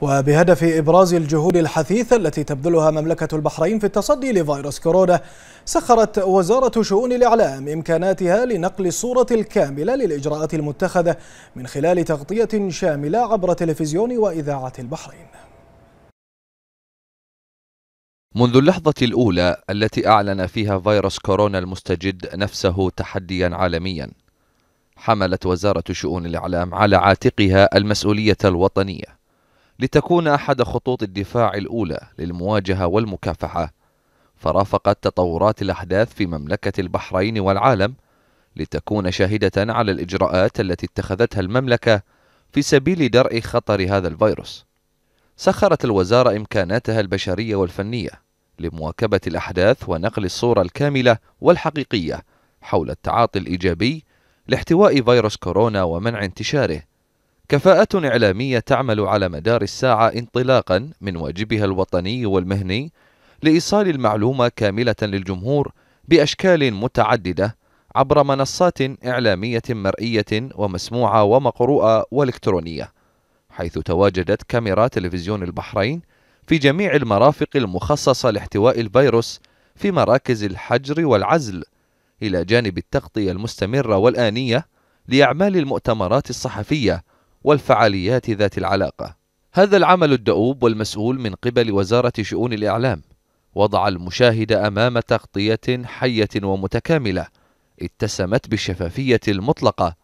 وبهدف إبراز الجهود الحثيثة التي تبذلها مملكة البحرين في التصدي لفيروس كورونا سخرت وزارة شؤون الإعلام إمكاناتها لنقل الصورة الكاملة للإجراءات المتخذة من خلال تغطية شاملة عبر تلفزيون وإذاعة البحرين منذ اللحظة الأولى التي أعلن فيها فيروس كورونا المستجد نفسه تحديا عالميا حملت وزارة شؤون الإعلام على عاتقها المسؤولية الوطنية لتكون أحد خطوط الدفاع الأولى للمواجهة والمكافحة فرافقت تطورات الأحداث في مملكة البحرين والعالم لتكون شاهدة على الإجراءات التي اتخذتها المملكة في سبيل درء خطر هذا الفيروس سخرت الوزارة إمكاناتها البشرية والفنية لمواكبة الأحداث ونقل الصورة الكاملة والحقيقية حول التعاطي الإيجابي لاحتواء فيروس كورونا ومنع انتشاره كفاءة إعلامية تعمل على مدار الساعة انطلاقا من واجبها الوطني والمهني لإيصال المعلومة كاملة للجمهور بأشكال متعددة عبر منصات إعلامية مرئية ومسموعة ومقروءة وإلكترونية حيث تواجدت كاميرا تلفزيون البحرين في جميع المرافق المخصصة لاحتواء الفيروس في مراكز الحجر والعزل إلى جانب التغطية المستمرة والآنية لأعمال المؤتمرات الصحفية والفعاليات ذات العلاقة هذا العمل الدؤوب والمسؤول من قبل وزارة شؤون الإعلام وضع المشاهد أمام تغطية حية ومتكاملة اتسمت بالشفافية المطلقة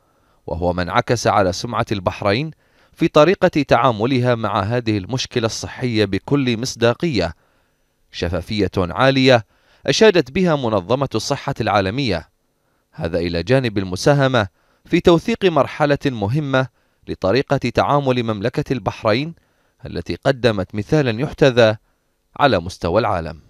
وهو ما انعكس على سمعة البحرين في طريقة تعاملها مع هذه المشكلة الصحية بكل مصداقية شفافية عالية أشادت بها منظمة الصحة العالمية هذا إلى جانب المساهمة في توثيق مرحلة مهمة لطريقة تعامل مملكة البحرين التي قدمت مثالا يحتذى على مستوى العالم